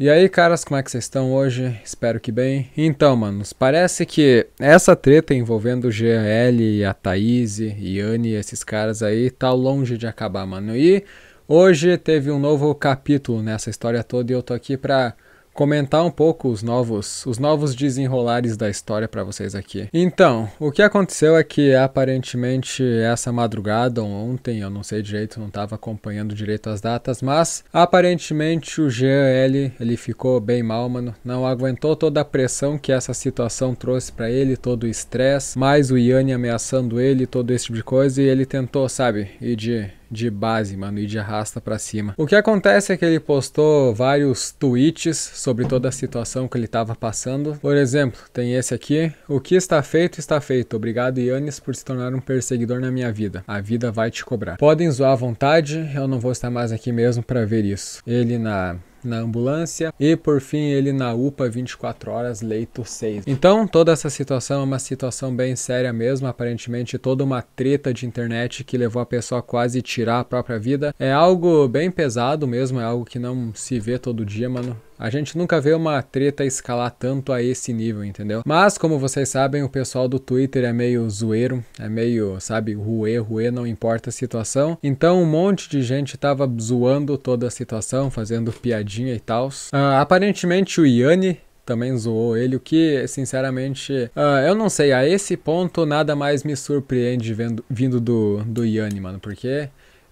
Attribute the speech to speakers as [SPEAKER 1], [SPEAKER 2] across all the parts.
[SPEAKER 1] E aí, caras, como é que vocês estão hoje? Espero que bem. Então, manos, parece que essa treta envolvendo o GL, a Thaís, Yanni, esses caras aí, tá longe de acabar, mano. E hoje teve um novo capítulo nessa história toda e eu tô aqui pra comentar um pouco os novos, os novos desenrolares da história para vocês aqui. Então, o que aconteceu é que aparentemente essa madrugada ou ontem, eu não sei direito, não estava acompanhando direito as datas, mas aparentemente o GL ele ficou bem mal, mano, não aguentou toda a pressão que essa situação trouxe para ele, todo o estresse, mais o Yanni ameaçando ele, todo esse tipo de coisa e ele tentou, sabe, ir de de base, mano, e de arrasta para cima. O que acontece é que ele postou vários tweets sobre toda a situação que ele estava passando. Por exemplo, tem esse aqui: O que está feito, está feito. Obrigado, Yannis, por se tornar um perseguidor na minha vida. A vida vai te cobrar. Podem zoar à vontade, eu não vou estar mais aqui mesmo para ver isso. Ele na na ambulância e por fim ele na UPA 24 horas, leito 6. Então, toda essa situação é uma situação bem séria mesmo, aparentemente toda uma treta de internet que levou a pessoa a quase tirar a própria vida. É algo bem pesado mesmo, é algo que não se vê todo dia, mano. A gente nunca vê uma treta escalar tanto a esse nível, entendeu? Mas, como vocês sabem, o pessoal do Twitter é meio zoeiro, é meio, sabe, ruê, ruê, não importa a situação. Então, um monte de gente tava zoando toda a situação, fazendo piadinha e tal. Uh, aparentemente, o Yanni também zoou ele, o que, sinceramente, uh, eu não sei, a esse ponto nada mais me surpreende vendo, vindo do, do Yanni, mano, porque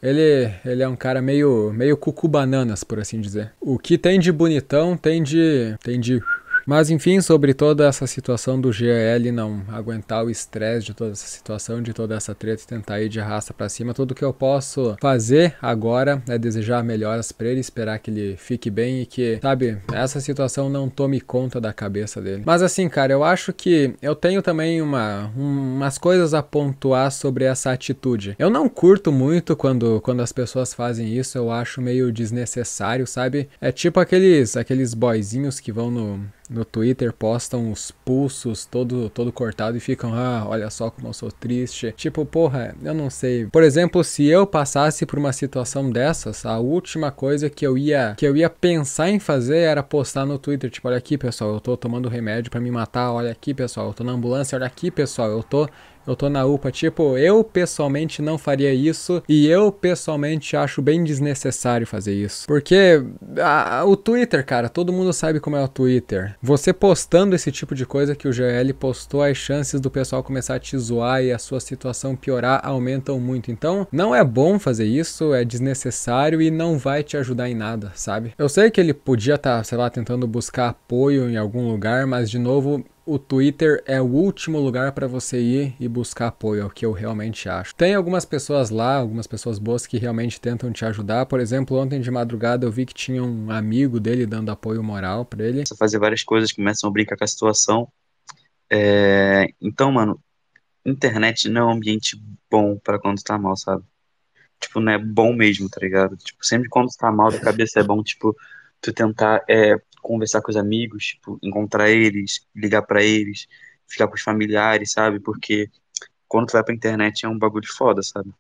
[SPEAKER 1] ele, ele é um cara meio, meio cucu bananas, por assim dizer. O que tem de bonitão tem de. tem de mas enfim, sobre toda essa situação do GL não aguentar o estresse de toda essa situação, de toda essa treta e tentar ir de raça para cima, tudo que eu posso fazer agora é desejar melhoras para ele, esperar que ele fique bem e que, sabe, essa situação não tome conta da cabeça dele. Mas assim, cara, eu acho que eu tenho também uma, um, umas coisas a pontuar sobre essa atitude. Eu não curto muito quando, quando as pessoas fazem isso, eu acho meio desnecessário, sabe? É tipo aqueles aqueles boyzinhos que vão no, no Twitter postam os pulsos todo, todo cortado e ficam, ah, olha só como eu sou triste. Tipo, porra, eu não sei. Por exemplo, se eu passasse por uma situação dessas, a última coisa que eu ia que eu ia pensar em fazer era postar no Twitter, tipo, olha aqui, pessoal, eu tô tomando remédio para me matar, olha aqui, pessoal, eu tô na ambulância, olha aqui, pessoal, eu tô eu tô na UPA, tipo, eu pessoalmente não faria isso e eu pessoalmente acho bem desnecessário fazer isso. Porque a, o Twitter, cara, todo mundo sabe como é o Twitter. Você postando esse tipo de coisa que o GL postou, as chances do pessoal começar a te zoar e a sua situação piorar aumentam muito. Então, não é bom fazer isso, é desnecessário e não vai te ajudar em nada, sabe? Eu sei que ele podia estar, tá, sei lá, tentando buscar apoio em algum lugar, mas de novo, o Twitter é o último lugar para você ir e buscar apoio, é o que eu realmente acho. Tem algumas pessoas lá, algumas pessoas boas que realmente tentam te ajudar. Por exemplo, ontem de madrugada eu vi que tinha um amigo dele dando apoio moral para ele. Você
[SPEAKER 2] fazer várias coisas, começam a brincar com a situação. É... Então, mano, internet não é um ambiente bom para quando tá mal, sabe? Tipo, não é bom mesmo, tá ligado? Tipo, sempre quando tá mal da cabeça é bom, tipo, tu tentar é, conversar com os amigos, tipo, encontrar eles, ligar para eles, ficar com os familiares, sabe? Porque quando tu vai pra internet é um bagulho foda, sabe?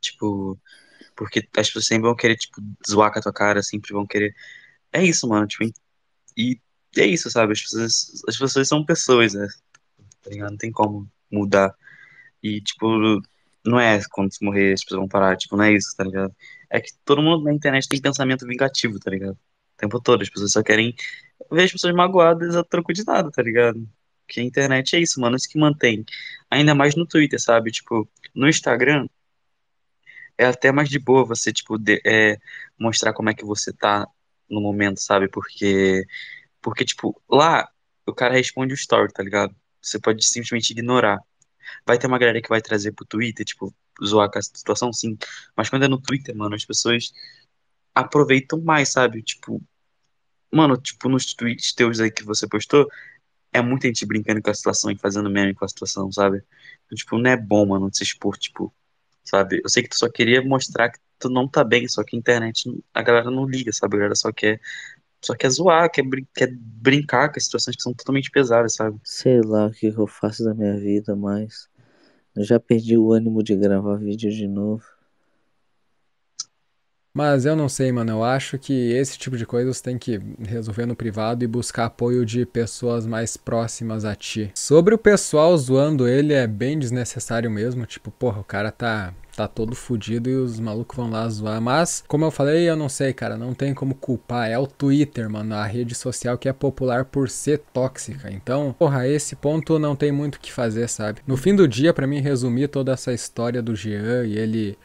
[SPEAKER 2] Tipo, porque as pessoas sempre vão querer, tipo, zoar com a tua cara, sempre vão querer. É isso, mano, tipo, e é isso, sabe? As pessoas, as pessoas são pessoas, né? Tá não tem como mudar. E, tipo, não é quando você morrer as pessoas vão parar, tipo, não é isso, tá ligado? É que todo mundo na internet tem pensamento vingativo, tá ligado? tempo todo. As pessoas só querem ver as pessoas magoadas a troco de nada, tá ligado? que a internet é isso, mano, isso que mantém. Ainda mais no Twitter, sabe? Tipo, no Instagram é até mais de boa você, tipo, de, é, mostrar como é que você tá no momento, sabe? Porque, porque, tipo, lá o cara responde o story, tá ligado? Você pode simplesmente ignorar. Vai ter uma galera que vai trazer pro Twitter, tipo, zoar com a situação, sim. Mas quando é no Twitter, mano, as pessoas aproveitam mais, sabe? Tipo, Mano, tipo, nos tweets teus aí que você postou, é muita gente brincando com a situação e fazendo meme com a situação, sabe? Então, tipo, não é bom, mano, se expor, tipo, sabe? Eu sei que tu só queria mostrar que tu não tá bem, só que a internet, a galera não liga, sabe? A galera só quer, só quer zoar, quer, brin quer brincar com as situações que são totalmente pesadas, sabe? Sei lá o que eu faço da minha vida, mas eu já perdi o ânimo de gravar vídeo de novo.
[SPEAKER 1] Mas eu não sei, mano. Eu acho que esse tipo de coisa você tem que resolver no privado e buscar apoio de pessoas mais próximas a ti. Sobre o pessoal zoando ele, é bem desnecessário mesmo. Tipo, porra, o cara tá tá todo fudido e os malucos vão lá zoar. Mas, como eu falei, eu não sei, cara, não tem como culpar. É o Twitter, mano, a rede social que é popular por ser tóxica. Então, porra, esse ponto não tem muito o que fazer, sabe? No fim do dia, para mim resumir toda essa história do Jean e ele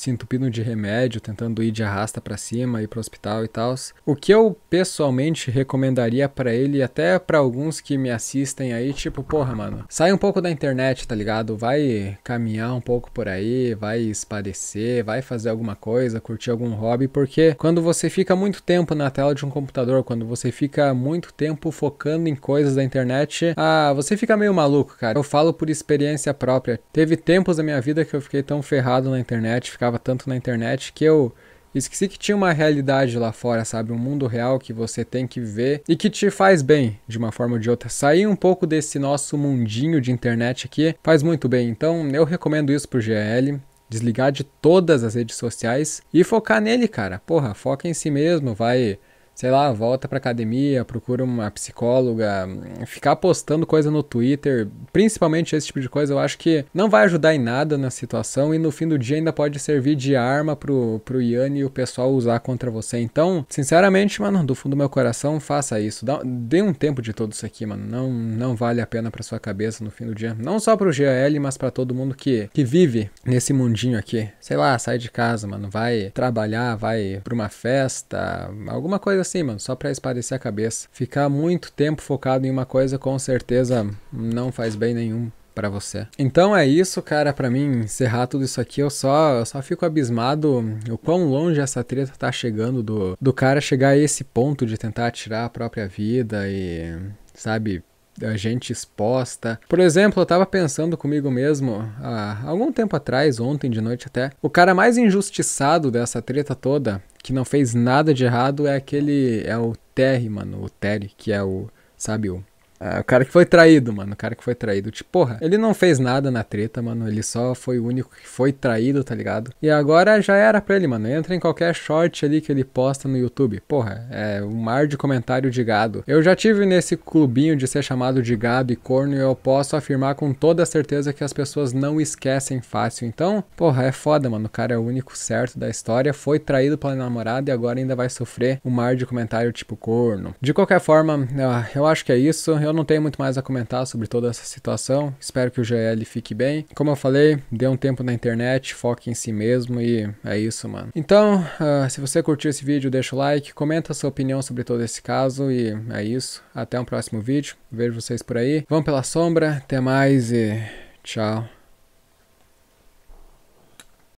[SPEAKER 1] se entupindo de remédio, tentando ir de arrasta para cima, ir para o hospital e tal. O que eu pessoalmente recomendaria para ele, até para alguns que me assistem aí, tipo, porra, mano, sai um pouco da internet, tá ligado? Vai caminhar um pouco por aí, vai espadecer, vai fazer alguma coisa, curtir algum hobby, porque quando você fica muito tempo na tela de um computador, quando você fica muito tempo focando em coisas da internet, ah, você fica meio maluco, cara. Eu falo por experiência própria. Teve tempos da minha vida que eu fiquei tão ferrado na internet, ficava jogava tanto na internet que eu esqueci que tinha uma realidade lá fora, sabe? Um mundo real que você tem que ver e que te faz bem, de uma forma ou de outra. Sair um pouco desse nosso mundinho de internet aqui faz muito bem. Então, eu recomendo isso pro GL. Desligar de todas as redes sociais e focar nele, cara. Porra, foca em si mesmo, vai sei lá, volta pra academia, procura uma psicóloga, ficar postando coisa no Twitter, principalmente esse tipo de coisa, eu acho que não vai ajudar em nada na situação e no fim do dia ainda pode servir de arma pro, pro Ian e o pessoal usar contra você. Então, sinceramente, mano, do fundo do meu coração, faça isso. Dá, dê um tempo de tudo isso aqui, mano. Não, não vale a pena pra sua cabeça no fim do dia. Não só pro GL, mas para todo mundo que, que vive nesse mundinho aqui. Sei lá, sai de casa, mano. Vai trabalhar, vai pra uma festa, alguma coisa assim assim, mano, só para esparecer a cabeça. Ficar muito tempo focado em uma coisa com certeza não faz bem nenhum para você. Então é isso, cara, para mim encerrar tudo isso aqui, eu só eu só fico abismado o quão longe essa treta tá chegando do do cara chegar a esse ponto de tentar tirar a própria vida e sabe, a gente exposta. Por exemplo, eu tava pensando comigo mesmo há algum tempo atrás, ontem de noite até, o cara mais injustiçado dessa treta toda que não fez nada de errado é aquele. É o Terry, mano. O Terry, que é o. Sabe, o ah, o cara que foi traído, mano. O cara que foi traído. Tipo, porra, ele não fez nada na treta, mano. Ele só foi o único que foi traído, tá ligado? E agora já era pra ele, mano. Entra em qualquer short ali que ele posta no YouTube. Porra, é um mar de comentário de gado. Eu já tive nesse clubinho de ser chamado de gado e corno e eu posso afirmar com toda certeza que as pessoas não esquecem fácil. Então, porra, é foda, mano. O cara é o único certo da história. Foi traído pela namorada e agora ainda vai sofrer um mar de comentário tipo corno. De qualquer forma, ah, eu acho que é isso. Eu eu não tenho muito mais a comentar sobre toda essa situação. Espero que o GL fique bem. Como eu falei, dê um tempo na internet, foque em si mesmo e é isso, mano. Então, uh, se você curtiu esse vídeo, deixa o like, comenta a sua opinião sobre todo esse caso e é isso. Até um próximo vídeo. Vejo vocês por aí. Vão pela sombra, até mais e tchau.